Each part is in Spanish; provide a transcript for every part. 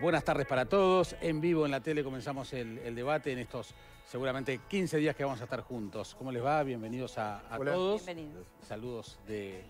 Buenas tardes para todos. En vivo en la tele comenzamos el, debate en estos seguramente 15 días que vamos a estar juntos. ¿Cómo les va? Bienvenidos a, todos. Saludos de,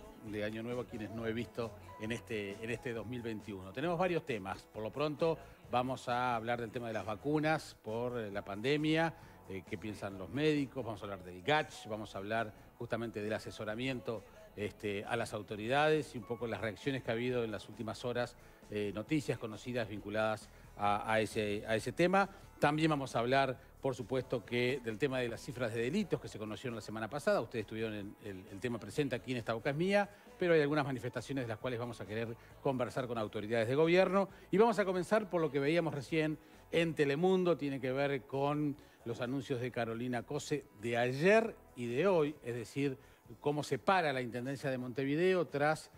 Año Nuevo a quienes no he visto en este, en este 2021. Tenemos varios temas. Por lo pronto vamos a hablar del tema de las vacunas por eh, la pandemia, eh, qué piensan los médicos, vamos a hablar del GATS, vamos a hablar justamente del asesoramiento este, a las autoridades y un poco las reacciones que ha habido en las últimas horas eh, noticias conocidas vinculadas a, ese, tema. También vamos a hablar, por supuesto, que del tema de las cifras de delitos que se conocieron la semana pasada. Ustedes tuvieron el, el, el, tema presente aquí en esta boca es mía, pero hay algunas manifestaciones de las cuales vamos a querer conversar con autoridades de gobierno. Y vamos a comenzar por lo que veíamos recién en Telemundo, tiene que ver con los anuncios de Carolina Cose de ayer y de hoy, es decir, cómo se para la Intendencia de Montevideo tras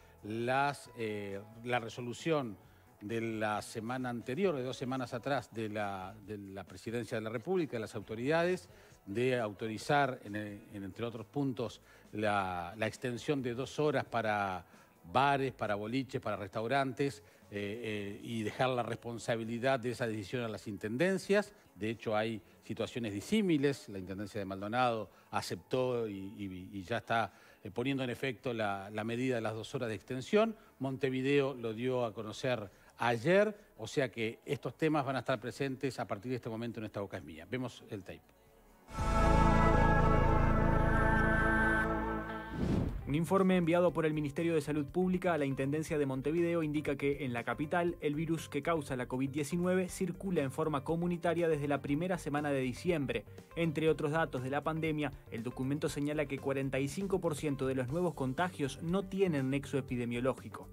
eh, la resolución de la semana anterior, de dos semanas atrás, de la, de la Presidencia de la República, de las autoridades, de autorizar, entre otros puntos, la, extensión de dos horas para bares, para boliches, para restaurantes, eh, eh, y dejar la responsabilidad de esa decisión a las intendencias. De hecho, hay situaciones disímiles. La Intendencia de Maldonado aceptó y, ya está eh, poniendo en efecto la, la, medida de las dos horas de extensión. Montevideo lo dio a conocer ayer, o sea que estos temas van a estar presentes a partir de este momento en esta boca es mía. Vemos el tape. Un informe enviado por el Ministerio de Salud Pública a la Intendencia de Montevideo indica que en la capital el virus que causa la COVID-19 circula en forma comunitaria desde la primera semana de diciembre. Entre otros datos de la pandemia, el documento señala que 45% de los nuevos contagios no tienen nexo epidemiológico.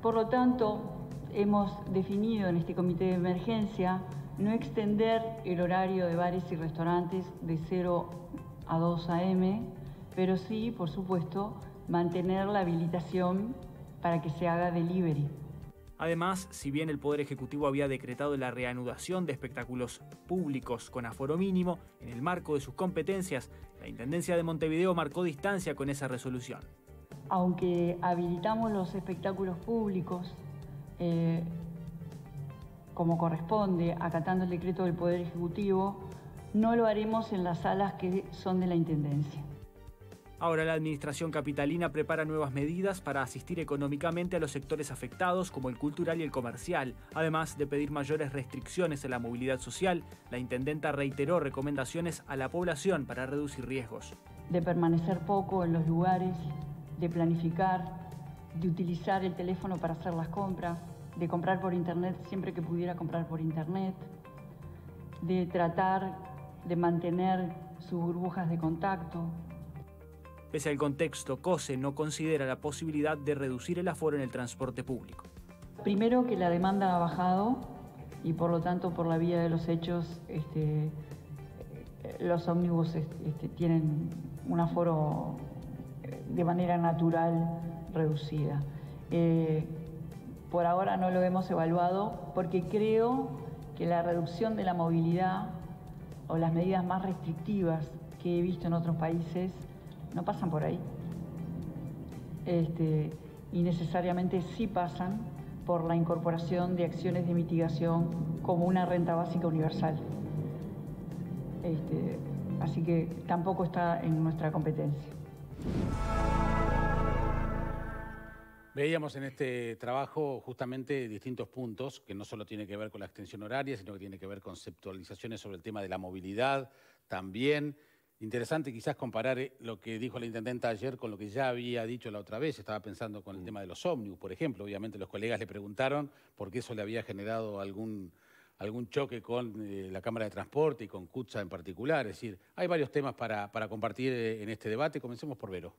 Por lo tanto, hemos definido en este comité de emergencia no extender el horario de bares y restaurantes de 0 a 2 a.m., pero sí, por supuesto, mantener la habilitación para que se haga delivery. Además, si bien el Poder Ejecutivo había decretado la reanudación de espectáculos públicos con aforo mínimo, en el marco de sus competencias, la Intendencia de Montevideo marcó distancia con esa resolución. Aunque habilitamos los espectáculos públicos, eh, como corresponde, acatando el decreto del Poder Ejecutivo, no lo haremos en las salas que son de la Intendencia. Ahora la administración capitalina prepara nuevas medidas para asistir económicamente a los sectores afectados como el cultural y el comercial. Además de pedir mayores restricciones en la movilidad social, la intendenta reiteró recomendaciones a la población para reducir riesgos. De permanecer poco en los lugares, de planificar, de utilizar el teléfono para hacer las compras, de comprar por internet siempre que pudiera comprar por internet, de tratar de mantener sus burbujas de contacto, Pese al contexto, COSE no considera la posibilidad de reducir el aforo en el transporte público. Primero que la demanda ha bajado y por lo tanto por la vía de los hechos este, los ómnibus este, tienen un aforo eh, de manera natural reducida. Eh, por ahora no lo hemos evaluado porque creo que la reducción de la movilidad o las medidas más restrictivas que he visto en otros países no pasan por ahí. Este, y necesariamente sí pasan por la incorporación de acciones de mitigación como una renta básica universal. Este, así que tampoco está en nuestra competencia. Veíamos en este trabajo justamente distintos puntos que no solo tiene que ver con la extensión horaria, sino que tiene que ver con conceptualizaciones sobre el tema de la movilidad también. Interesante quizás comparar eh, lo que dijo la intendenta ayer con lo que ya había dicho la otra vez. Estaba pensando con el mm. tema de los ómnibus, por ejemplo. Obviamente los colegas le preguntaron por qué eso le había generado algún, choque con eh, la Cámara de Transporte y con CUTSA en particular. Es decir, hay varios temas para, compartir eh, en este debate. Comencemos por Vero.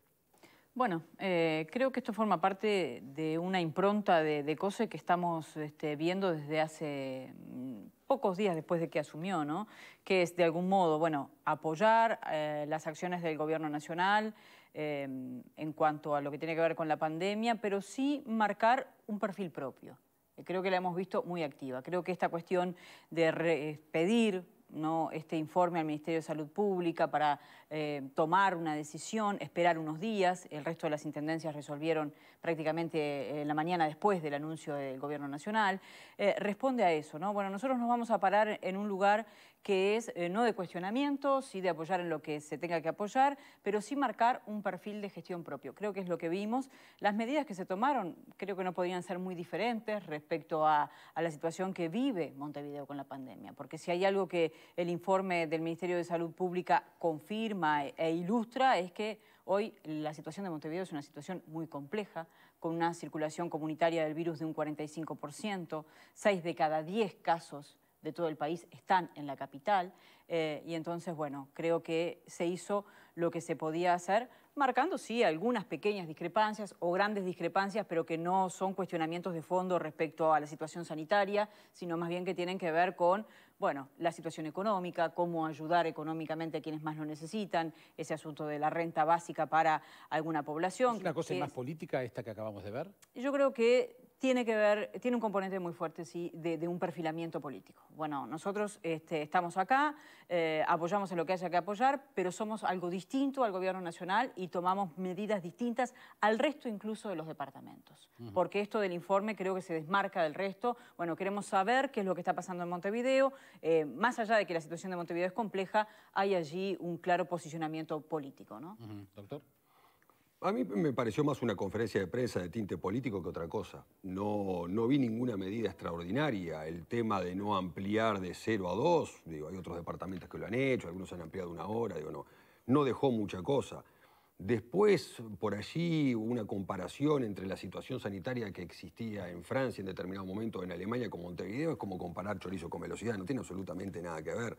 Bueno, creo que esto forma parte de una impronta de, cose que estamos este, viendo desde hace mm, pocos días después de que asumió, ¿no? que es de algún modo, bueno, apoyar eh, las acciones del gobierno nacional eh, en cuanto a lo que tiene que ver con la pandemia, pero sí marcar un perfil propio. Creo que la hemos visto muy activa. Creo que esta cuestión de eh, pedir ¿no? este informe al Ministerio de Salud Pública para eh, tomar una decisión, esperar unos días. El resto de las intendencias resolvieron prácticamente eh, la mañana después del anuncio del Gobierno Nacional. Eh, responde a eso, ¿no? Bueno, nosotros nos vamos a parar en un lugar que es eh, no de cuestionamiento, sí de apoyar en lo que se tenga que apoyar, pero sí marcar un perfil de gestión propio. Creo que es lo que vimos. Las medidas que se tomaron creo que no podían ser muy diferentes respecto a, la situación que vive Montevideo con la pandemia, porque si hay algo que el informe del Ministerio de Salud Pública confirma e, e ilustra es que hoy la situación de Montevideo es una situación muy compleja, con una circulación comunitaria del virus de un 45%, 6 de cada 10 casos de todo el país están en la capital. Eh, y entonces, bueno, creo que se hizo lo que se podía hacer, marcando, sí, algunas pequeñas discrepancias o grandes discrepancias, pero que no son cuestionamientos de fondo respecto a la situación sanitaria, sino más bien que tienen que ver con, bueno, la situación económica, cómo ayudar económicamente a quienes más lo necesitan, ese asunto de la renta básica para alguna población. ¿Es una cosa más política esta que acabamos de ver? Yo creo que tiene que ver, tiene un componente muy fuerte, sí, de, un perfilamiento político. Bueno, nosotros este, estamos acá, eh, apoyamos en lo que haya que apoyar, pero somos algo distinto al gobierno nacional y tomamos medidas distintas al resto incluso de los departamentos. Porque esto del informe creo que se desmarca del resto. Bueno, queremos saber qué es lo que está pasando en Montevideo. Eh, más allá de que la situación de Montevideo es compleja, hay allí un claro posicionamiento político, ¿no? Doctor. A mí me pareció más una conferencia de prensa de tinte político que otra cosa. No, no vi ninguna medida extraordinaria. El tema de no ampliar de cero a dos, digo, hay otros departamentos que lo han hecho, algunos han ampliado una hora, digo, no, no dejó mucha cosa. Después, por allí, una comparación entre la situación sanitaria que existía en Francia en determinado momento, en Alemania, con Montevideo, es como comparar chorizo con velocidad, no tiene absolutamente nada que ver.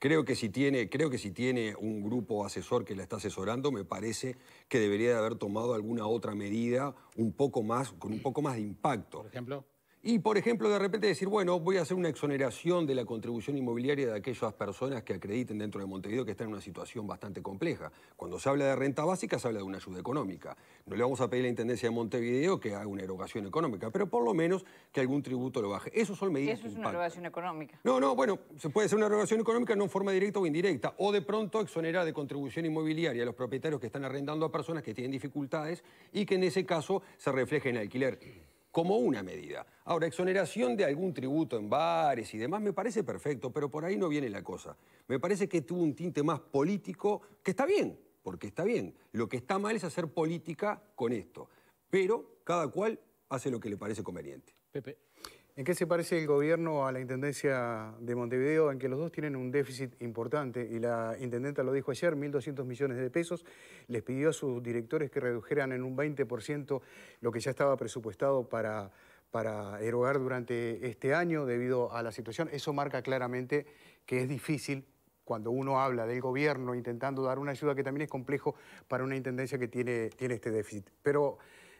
Creo que, si tiene, creo que si tiene un grupo asesor que la está asesorando, me parece que debería de haber tomado alguna otra medida un poco más, con un poco más de impacto. Por ejemplo. Y, por ejemplo, de repente decir, bueno, voy a hacer una exoneración de la contribución inmobiliaria de aquellas personas que acrediten dentro de Montevideo que están en una situación bastante compleja. Cuando se habla de renta básica, se habla de una ayuda económica. No le vamos a pedir a la Intendencia de Montevideo que haga una erogación económica, pero por lo menos que algún tributo lo baje. eso son medidas. Eso es una erogación económica. No, no, bueno, se puede hacer una erogación económica no en forma directa o indirecta, o de pronto exonerar de contribución inmobiliaria a los propietarios que están arrendando a personas que tienen dificultades y que en ese caso se refleje en alquiler como una medida. Ahora, exoneración de algún tributo en bares y demás me parece perfecto, pero por ahí no viene la cosa. Me parece que tuvo un tinte más político, que está bien, porque está bien. Lo que está mal es hacer política con esto, pero cada cual hace lo que le parece conveniente. Pepe. ¿En qué se parece el gobierno a la Intendencia de Montevideo, en que los dos tienen un déficit importante? Y la Intendenta lo dijo ayer, 1.200 millones de pesos. Les pidió a sus directores que redujeran en un 20% lo que ya estaba presupuestado para, para erogar durante este año debido a la situación. Eso marca claramente que es difícil cuando uno habla del gobierno intentando dar una ayuda que también es complejo para una intendencia que tiene, tiene este déficit. Pero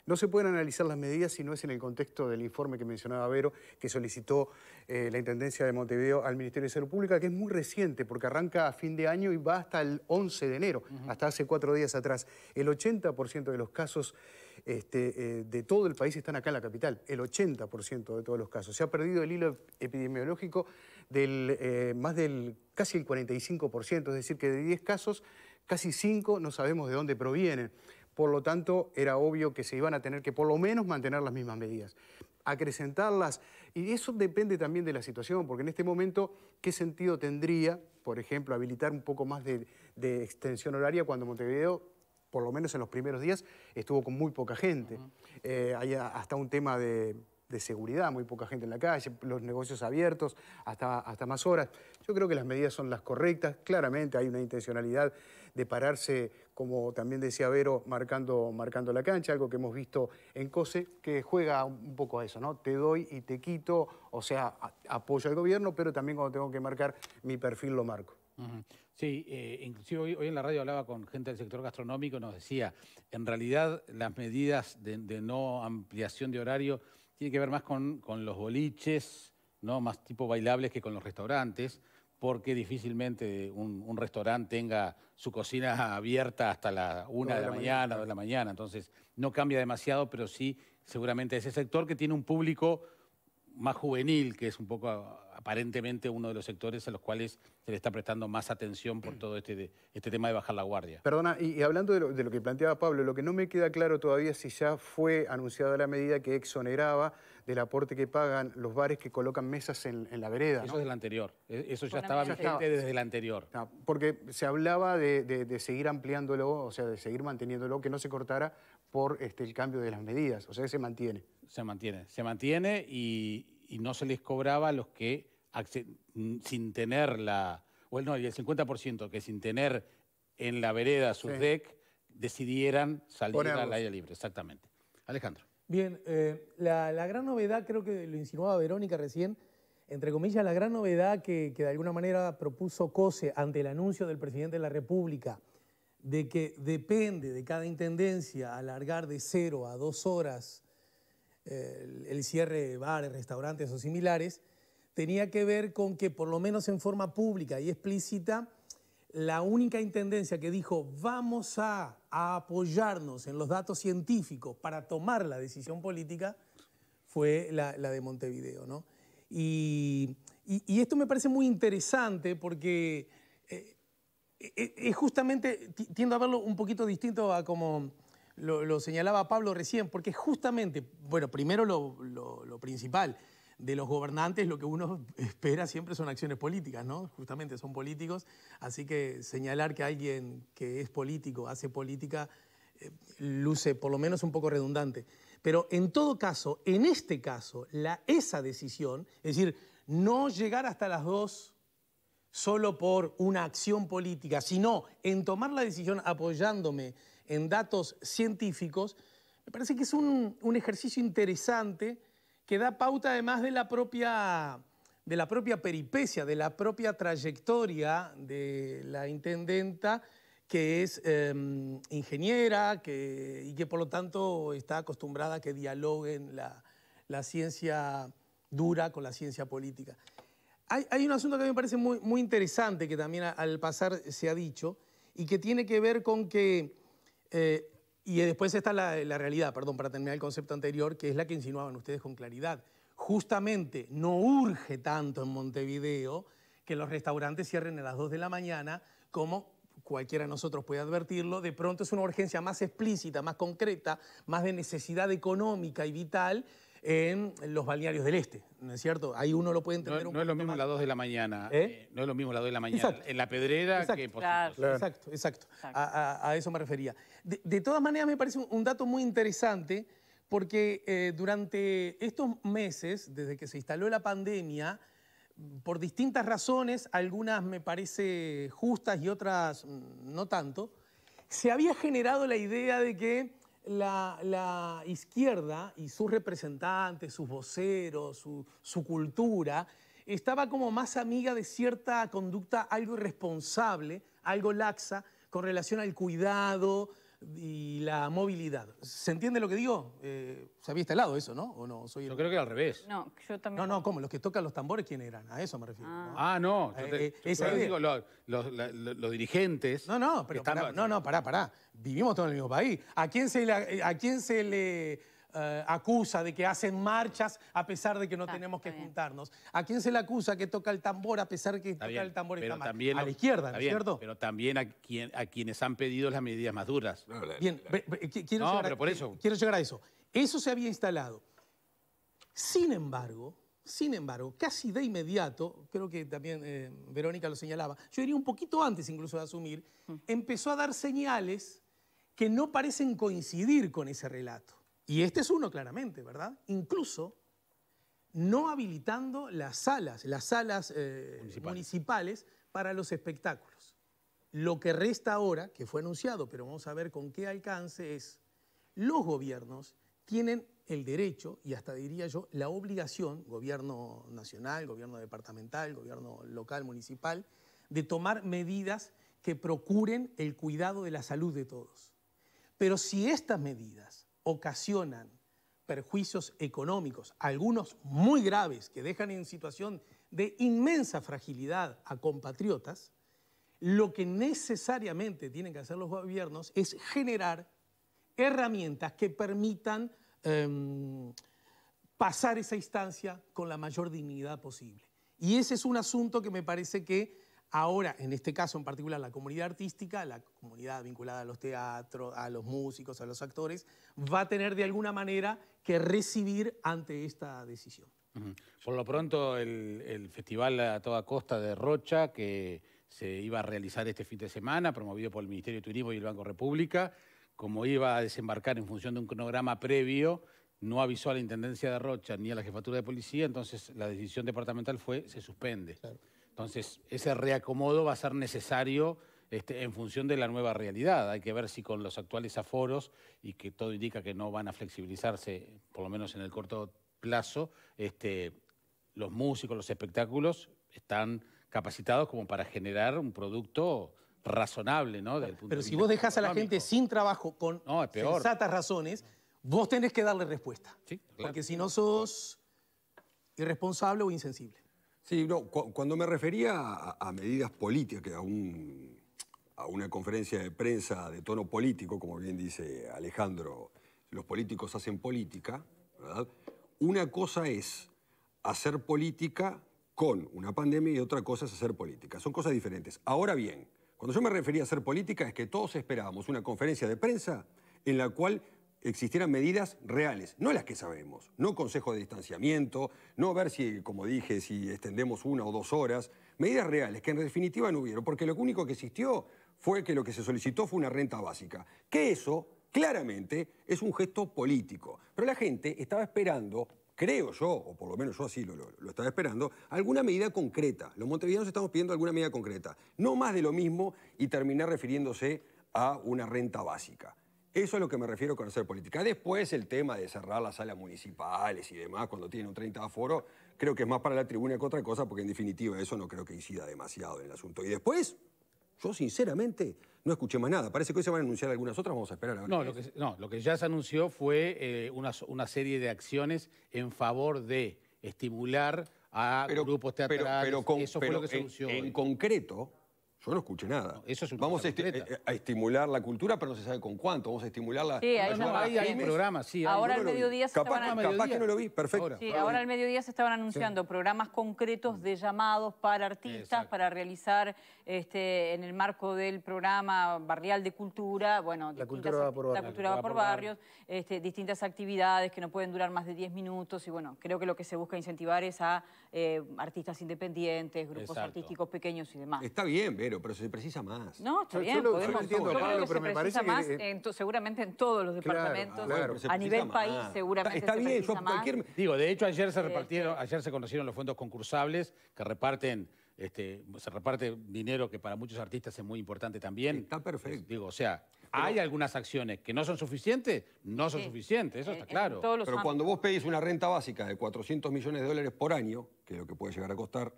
no se pueden analizar las medidas si no es en el contexto del informe que mencionaba Vero, que solicitó eh, la Intendencia de Montevideo al Ministerio de Salud Pública, que es muy reciente porque arranca a fin de año y va hasta el 11 de enero, hasta hace cuatro días atrás. El 80% de los casos este, eh, de todo el país están acá en la capital, el 80% de todos los casos. Se ha perdido el hilo epidemiológico del eh, más del casi el 45%, es decir, que de 10 casos, casi 5 no sabemos de dónde provienen. Por lo tanto, era obvio que se iban a tener que por lo menos mantener las mismas medidas, acrecentarlas. Y eso depende también de la situación, porque en este momento, ¿qué sentido tendría, por ejemplo, habilitar un poco más de, extensión horaria cuando Montevideo por lo menos en los primeros días, estuvo con muy poca gente. Eh, hay hasta un tema de, seguridad, muy poca gente en la calle, los negocios abiertos hasta, hasta más horas. Yo creo que las medidas son las correctas. Claramente hay una intencionalidad de pararse como también decía Vero, marcando, marcando la cancha, algo que hemos visto en COSE, que juega un poco a eso, ¿no? Te doy y te quito, o sea, apoyo al gobierno, pero también cuando tengo que marcar mi perfil lo marco. Sí, eh, inclusive hoy, en la radio hablaba con gente del sector gastronómico nos decía, en realidad las medidas de, no ampliación de horario tienen que ver más con, con los boliches, ¿no? más tipo bailables que con los restaurantes porque difícilmente un, restaurante tenga su cocina abierta hasta la una de, la, mañana, de la mañana. Entonces, no cambia demasiado, pero sí seguramente ese sector que tiene un público más juvenil, que es un poco aparentemente uno de los sectores a los cuales se le está prestando más atención por todo este, este tema de bajar la guardia. Perdona, y, hablando de lo, que planteaba Pablo, lo que no me queda claro todavía es si ya fue anunciada la medida que exoneraba del aporte que pagan los bares que colocan mesas en, la vereda. Eso ¿no? es del anterior, e, eso ya estaba vigente desde el anterior. porque se hablaba de, de, seguir ampliándolo, o sea, de seguir manteniéndolo, que no se cortara por este, el cambio de las medidas. O sea que se mantiene. Se mantiene, se mantiene y, no se les cobraba a los que sin tener la... Bueno, y el 50% que sin tener en la vereda su DEC deck decidieran salir al aire libre. Exactamente. Alejandro. Bien, eh, la, gran novedad, creo que lo insinuaba Verónica recién, entre comillas, la gran novedad que de alguna manera propuso COSE ante el anuncio del presidente de la República de que depende de cada intendencia alargar de cero a dos horas eh, el cierre de bares, restaurantes o similares, tenía que ver con que, por lo menos en forma pública y explícita, la única intendencia que dijo vamos a, apoyarnos en los datos científicos para tomar la decisión política fue la, de Montevideo. ¿no? Y, esto me parece muy interesante porque eh, es e, e, justamente, tiendo a verlo un poquito distinto a como lo, señalaba Pablo recién, porque justamente, bueno, primero lo, principal de los gobernantes, lo que uno espera siempre son acciones políticas, ¿no? Justamente son políticos, así que señalar que alguien que es político hace política eh, luce por lo menos un poco redundante. Pero en todo caso, en este caso, esa decisión, es decir, no llegar hasta las dos solo por una acción política, sino en tomar la decisión apoyándome en datos científicos, me parece que es un, ejercicio interesante que da pauta además de la propia peripecia, de la propia trayectoria de la intendenta, que es em, ingeniera y que por lo tanto está acostumbrada a que dialoguen la ciencia dura con la ciencia política. Hay, un asunto que a mí me parece muy, interesante, que también al pasar se ha dicho, y que tiene que ver con que, eh, y después está la, la, realidad, perdón, para terminar el concepto anterior, que es la que insinuaban ustedes con claridad. Justamente no urge tanto en Montevideo que los restaurantes cierren a las 2 de la mañana, como cualquiera de nosotros puede advertirlo, de pronto es una urgencia más explícita, más concreta, más de necesidad económica y vital, en los balnearios del este, ¿no es cierto? Ahí uno lo puede entender no, No es lo mismo las 2 de la mañana, no es lo mismo las 2 de la mañana en la pedrera que... Exacto, exacto, A, eso me refería. De, todas maneras me parece un, dato muy interesante porque eh, durante estos meses, desde que se instaló la pandemia, por distintas razones, algunas me parece justas y otras mm, no tanto, se había generado la idea de que la, izquierda y sus representantes, sus voceros, su cultura, estaba como más amiga de cierta conducta algo irresponsable, algo laxa, con relación al cuidado, y la movilidad. ¿Se entiende lo que digo? Eh, se había instalado eso, ¿no? ¿O no? Soy Yo creo que al revés. No, yo también. No, no, ¿cómo? Los que tocan los tambores, ¿quién eran? A eso me refiero. Ah, no. los, dirigentes. No, no, pero. no, no, pará, pará. Vivimos todos en el mismo país. ¿A quién se a quién se le eh, acusa de que hacen marchas a pesar de que no tenemos que juntarnos. ¿A quién se le acusa que toca el tambor a pesar de que toca el tambor está mal? a la izquierda, cierto? Pero también a, quienes han pedido las medidas más duras. bien, quiero, llegar a, eso. eso. se había instalado. Sin embargo, sin embargo, casi de inmediato, creo que también eh, Verónica lo señalaba, yo diría un poquito antes incluso de asumir, mm. empezó a dar señales que no parecen coincidir con ese relato. Y este es uno claramente, ¿verdad? Incluso no habilitando las salas, las salas eh, municipales. municipales para los espectáculos. Lo que resta ahora, que fue anunciado, pero vamos a ver con qué alcance, es los gobiernos tienen el derecho y hasta diría yo la obligación, gobierno nacional, gobierno departamental, gobierno local, municipal, de tomar medidas que procuren el cuidado de la salud de todos. Pero si estas medidas ocasionan perjuicios económicos, algunos muy graves que dejan en situación de inmensa fragilidad a compatriotas, lo que necesariamente tienen que hacer los gobiernos es generar herramientas que permitan em, pasar esa instancia con la mayor dignidad posible. Y ese es un asunto que me parece que Ahora, en este caso en particular, la comunidad artística, la comunidad vinculada a los teatros, a los músicos, a los actores, va a tener de alguna manera que recibir ante esta decisión. Por lo pronto, el, Festival a toda costa de Rocha, que se iba a realizar este fin de semana, promovido por el Ministerio de Turismo y el Banco República, como iba a desembarcar en función de un cronograma previo, no avisó a la Intendencia de Rocha ni a la Jefatura de Policía, entonces la decisión departamental fue se suspende. Entonces, ese reacomodo va a ser necesario este, en función de la nueva realidad. Hay que ver si con los actuales aforos, y que todo indica que no van a flexibilizarse, por lo menos en el corto plazo, este, los músicos, los espectáculos están capacitados como para generar un producto razonable, ¿no? Pero si vos dejás a la gente sin trabajo con sensatas razones, vos tenés que darle respuesta. Porque si no sos irresponsable o insensible. Sí, no, cuando me refería a, medidas políticas, a, a una conferencia de prensa de tono político, como bien dice Alejandro, los políticos hacen política, ¿verdad? Una cosa es hacer política con una pandemia y otra cosa es hacer política. Son cosas diferentes. Ahora bien, cuando yo me refería a hacer política es que todos esperábamos una conferencia de prensa en la cual existieran medidas reales, no las que sabemos, no consejos de distanciamiento, no ver si, como dije, si extendemos una o dos horas, medidas reales que en definitiva no hubieron, porque lo único que existió fue que lo que se solicitó fue una renta básica, que eso claramente es un gesto político, pero la gente estaba esperando creo yo, o por lo menos yo así lo, estaba esperando, alguna medida concreta. Los montevideanos estamos pidiendo alguna medida concreta. No más de lo mismo y terminar refiriéndose a una renta básica. Eso es lo que me refiero con hacer política. Después el tema de cerrar las salas municipales y demás cuando tienen un 30 aforo, creo que es más para la tribuna que otra cosa, porque en definitiva eso no creo que incida demasiado en el asunto. Y después, yo sinceramente no escuché más nada. Parece que hoy se van a anunciar algunas otras, vamos a esperar a ver. No, lo que, no, lo que ya se anunció fue eh, una, serie de acciones en favor de estimular a grupos teatrales. Pero, eso fue lo que se anunció. en concreto, yo no escuché nada. Vamos eh, a, estimular la cultura, pero no se sabe con cuánto. Vamos a estimular Sí, hay, programas, sí. Ahora no mediodía se estaban al mediodía se estaban anunciando programas concretos de llamados para artistas, para realizar este, en el marco del programa barrial de cultura, bueno, la cultura va por barrios, este, distintas actividades que no pueden durar más de 10 minutos y bueno, creo que lo que se busca incentivar es a eh, artistas independientes, grupos artísticos pequeños y demás. Está bien, pero pero se precisa más. No, está bien, podemos, se precisa más, eh, seguramente en todos los departamentos, a nivel país seguramente está, bien, Digo, de hecho ayer se este, repartieron, ayer se conocieron los fondos concursables que reparten este, se reparte dinero que para muchos artistas es muy importante también. Está perfecto. Digo, o sea, hay algunas acciones que no son suficientes, no son suficientes, eso está claro. pero cuando vos pedís una renta básica de 400 millones de dólares por año, que es lo que puede llegar a costar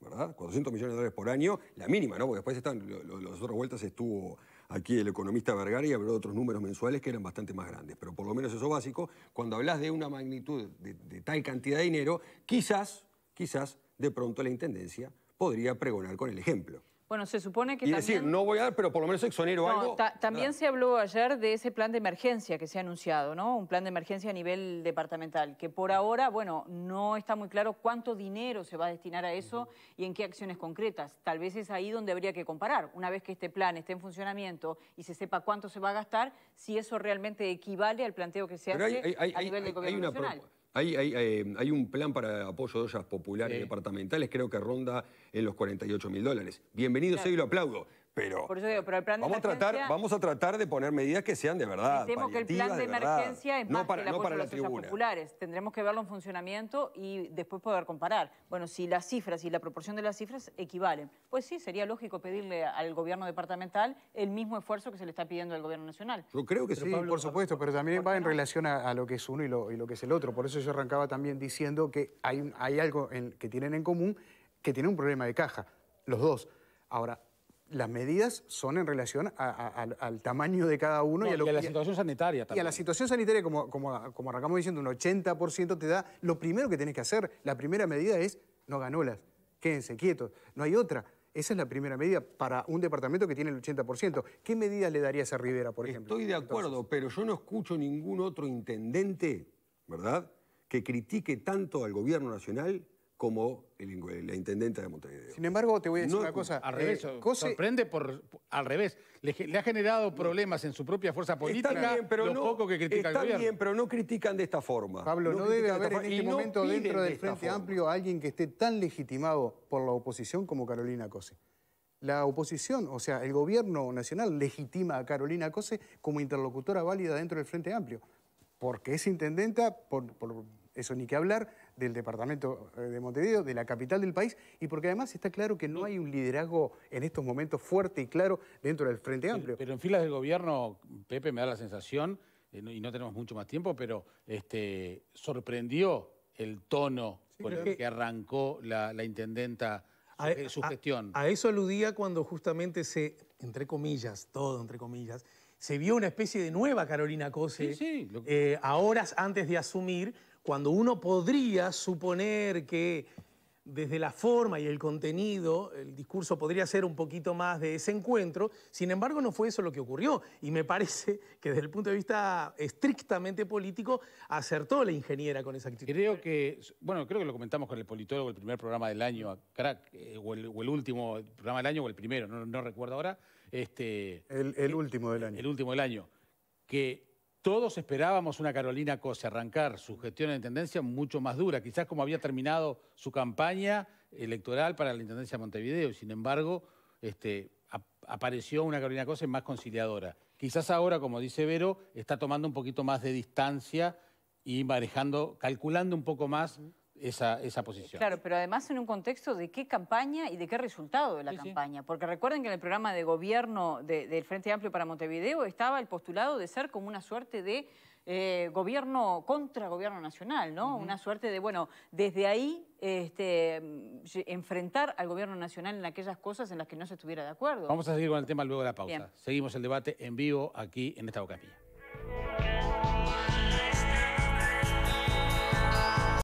¿verdad? 400 millones de dólares por año, la mínima, ¿no? Porque después están, las otras vueltas estuvo aquí el economista Vergara y habló de otros números mensuales que eran bastante más grandes, pero por lo menos eso básico, cuando hablas de una magnitud de tal cantidad de dinero, quizás, quizás, de pronto la Intendencia podría pregonar con el ejemplo. Bueno, se supone que Y decir, no voy a dar, pero por lo menos exonero algo. también se habló ayer de ese plan de emergencia que se ha anunciado, ¿no? Un plan de emergencia a nivel departamental, que por ahora, bueno, no está muy claro cuánto dinero se va a destinar a eso y en qué acciones concretas. Tal vez es ahí donde habría que comparar. Una vez que este plan esté en funcionamiento y se sepa cuánto se va a gastar, si eso realmente equivale al planteo que se hace a nivel de gobierno nacional. Eh, hay, un plan para apoyo de ollas populares departamentales, creo que ronda en los 48 mil dólares. Bienvenido, claro. y lo aplaudo pero, vamos, a tratar, vamos a tratar de poner medidas que sean de verdad. Tenemos que el plan de, emergencia para, las populares. Tendremos que verlo en funcionamiento y después poder comparar. Bueno, si las cifras y la proporción de las cifras equivalen, pues sí, sería lógico pedirle al gobierno departamental el mismo esfuerzo que se le está pidiendo al gobierno nacional. Yo creo que sí, por supuesto, pero también va en relación a, lo que es uno y lo, que es el otro. Por eso yo arrancaba también diciendo que hay, hay algo que tienen en común que tiene un problema de caja, los dos. Ahora, las medidas son en relación al tamaño de cada uno. y, a la situación sanitaria también. Y a la situación sanitaria, como, como, arrancamos diciendo, un 80% te da... Lo primero que tenés que hacer, la primera medida es no ganolas, quédense quietos, no hay otra. Esa es la primera medida para un departamento que tiene el 80%. ¿Qué medidas le darías a Rivera, por ejemplo? Estoy de acuerdo, pero yo no escucho ningún otro intendente, ¿verdad?, que critique tanto al gobierno nacional como la intendenta de Montevideo. Sin embargo, te voy a decir una cosa. Al revés, eh, sorprende por. Al revés. Le, ha generado problemas en su propia fuerza política. Está bien, pero no, que critican pero no critican de esta forma. Pablo, no, debe haber en este momento dentro del Frente Amplio alguien que esté tan legitimado por la oposición como Carolina Cose. La oposición, o sea, el gobierno nacional legitima a Carolina Cose como interlocutora válida dentro del Frente Amplio. Porque es intendenta, por, por eso ni que hablar del departamento eh, de Montevideo, de la capital del país, y porque además está claro que no hay un liderazgo en estos momentos fuerte y claro dentro del Frente Amplio. Pero, en filas del gobierno, Pepe, me da la sensación, eh, y no tenemos mucho más tiempo, pero este, sorprendió el tono con el que... arrancó la, intendenta su e- gestión. A, eso aludía cuando justamente se, entre comillas, todo entre comillas, se vio una especie de nueva Carolina Cose eh, a horas antes de asumir cuando uno podría suponer que desde la forma y el contenido, el discurso podría ser un poquito más de ese encuentro, sin embargo no fue eso lo que ocurrió y me parece que desde el punto de vista estrictamente político acertó la ingeniera con esa actitud. Creo que, bueno, creo que lo comentamos con el politólogo el primer programa del año, crack, eh, o, el, último programa del año o el primero, no, recuerdo ahora. Este, el, el eh, último del año. El último del año, que todos esperábamos una Carolina Cose arrancar su gestión en la Intendencia mucho más dura, quizás como había terminado su campaña electoral para la Intendencia de Montevideo. Sin embargo, este, apareció una Carolina Cose más conciliadora. Quizás ahora, como dice Vero, está tomando un poquito más de distancia y manejando, calculando un poco más esa, esa, posición. Claro, pero además en un contexto de qué campaña y de qué resultado de la campaña. Porque recuerden que en el programa de gobierno del Frente Amplio para Montevideo estaba el postulado de ser como una suerte de eh, gobierno contra gobierno nacional, ¿no? Una suerte de, bueno, desde ahí este, enfrentar al gobierno nacional en aquellas cosas en las que no se estuviera de acuerdo. Vamos a seguir con el tema luego de la pausa. Seguimos el debate en vivo aquí en esta bocapilla.